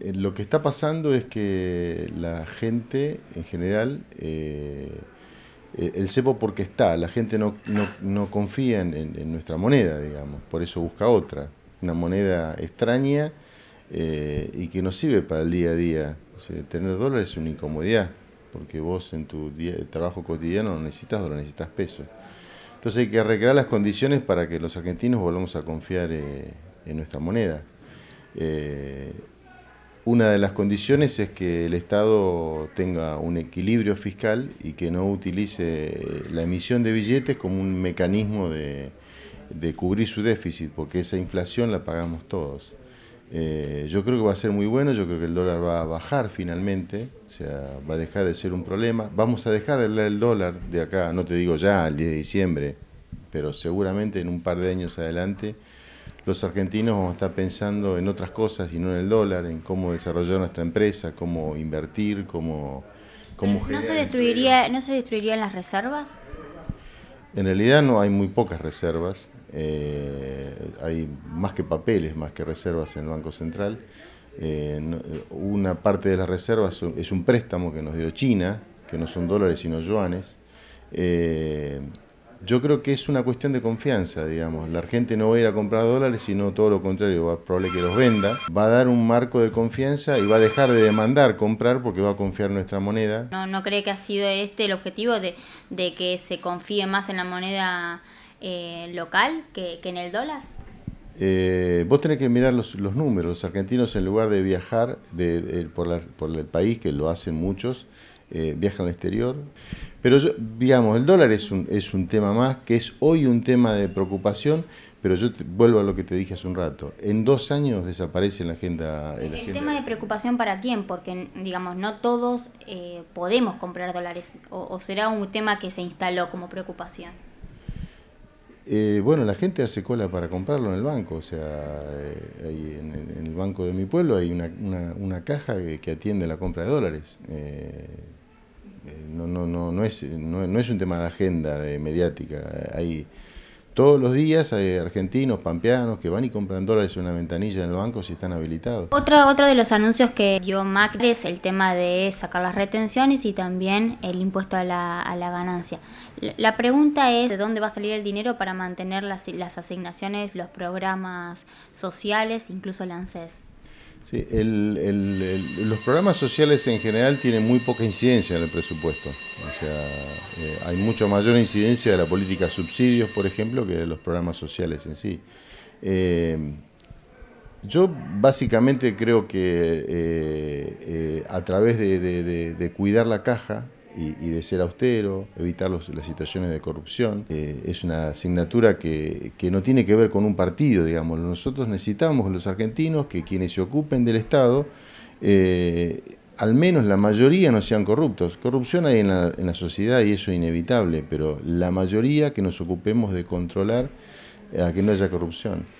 Eh, lo que está pasando es que la gente en general, eh, eh, el cepo porque está, la gente no, confía en, nuestra moneda, digamos, por eso busca otra, una moneda extraña y que no sirve para el día a día. tener dólares es una incomodidad, porque vos en tu trabajo cotidiano no necesitas dólares, necesitas pesos. Entonces hay que recrear las condiciones para que los argentinos volvamos a confiar en nuestra moneda. Una de las condiciones es que el Estado tenga un equilibrio fiscal y que no utilice la emisión de billetes como un mecanismo de, cubrir su déficit, porque esa inflación la pagamos todos. Eh, yo creo que va a ser muy bueno, yo creo que el dólar va a bajar finalmente, o sea, va a dejar de ser un problema. Vamos a dejar de hablar del dólar de acá, no te digo ya, el 10 de diciembre, pero seguramente en un par de años adelante los argentinos vamos a estar pensando en otras cosas y no en el dólar, en cómo desarrollar nuestra empresa, cómo invertir, cómo... cómo ¿No, se destruiría, ¿No se destruirían las reservas? En realidad no hay muy pocas reservas, eh, hay más que papeles, más que reservas en el Banco Central. Eh, eh, una parte de las reservas es un préstamo que nos dio China, que no son dólares sino yuanes. Yo creo que es una cuestión de confianza, digamos. La gente no va a ir a comprar dólares, sino todo lo contrario, va probable que los venda. Va a dar un marco de confianza y va a dejar de demandar comprar porque va a confiar nuestra moneda. ¿No, cree que ha sido este el objetivo de, que se confíe más en la moneda eh, local que, en el dólar? Eh, vos tenés que mirar los, números. Los argentinos, en lugar de viajar por, el país, que lo hacen muchos, eh, viajan al exterior. Pero digamos, el dólar es un, es un tema más, que es hoy un tema de preocupación, pero yo vuelvo a lo que te dije hace un rato. En dos años desaparece en la agenda. En el tema de preocupación para quién, porque, digamos, no todos eh, podemos comprar dólares, o, será un tema que se instaló como preocupación. Eh, bueno, la gente hace cola para comprarlo en el banco, o sea, eh, en, el banco de mi pueblo hay una, caja que, que, atiende la compra de dólares eh, no, no, no, no, es, no, es un tema de agenda de mediática. Hay, todos los días hay argentinos, pampeanos, que van y compran dólares en una ventanilla en el banco si están habilitados. Otro, otro de los anuncios que dio Macri es el tema de sacar las retenciones y también el impuesto a la, a la ganancia. La pregunta es de dónde va a salir el dinero para mantener las, las asignaciones, los programas sociales, incluso el ANSES. Sí, los programas sociales en general tienen muy poca incidencia en el presupuesto. O sea, eh, hay mucho mayor incidencia de la política subsidios, por ejemplo, que de los programas sociales en sí. Eh, yo básicamente creo que eh, a través de cuidar la caja, y, de ser austero, evitar las situaciones de corrupción. es una asignatura que, no tiene que ver con un partido, digamos. Nosotros necesitamos los argentinos que quienes se ocupen del Estado, eh, al menos la mayoría no sean corruptos. Corrupción hay en la, en la sociedad y eso es inevitable, pero la mayoría que nos ocupemos de controlar eh, a que no haya corrupción.